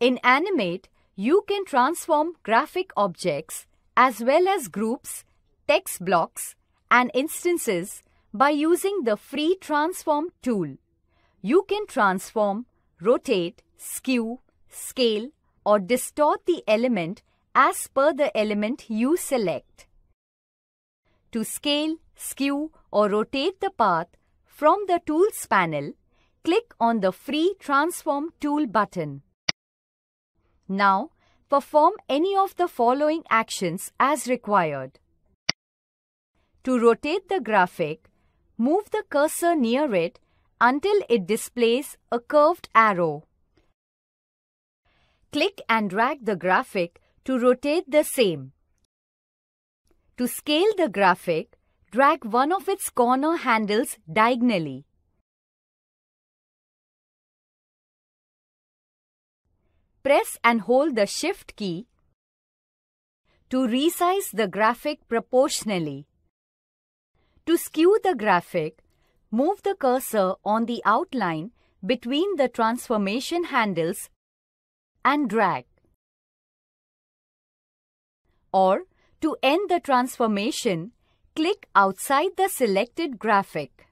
In Animate, you can transform graphic objects as well as groups, text blocks, and instances by using the free transform tool. You can transform, rotate, skew, scale, or distort the element as per the element you select. To scale, skew, or rotate the path from the Tools panel, click on the Free Transform Tool button. Now, perform any of the following actions as required. To rotate the graphic, move the cursor near it until it displays a curved arrow. Click and drag the graphic to rotate the same. To scale the graphic, drag one of its corner handles diagonally. press and hold the Shift key to resize the graphic proportionally. To skew the graphic, move the cursor on the outline between the transformation handles and drag. Or, to end the transformation, click outside the selected graphic.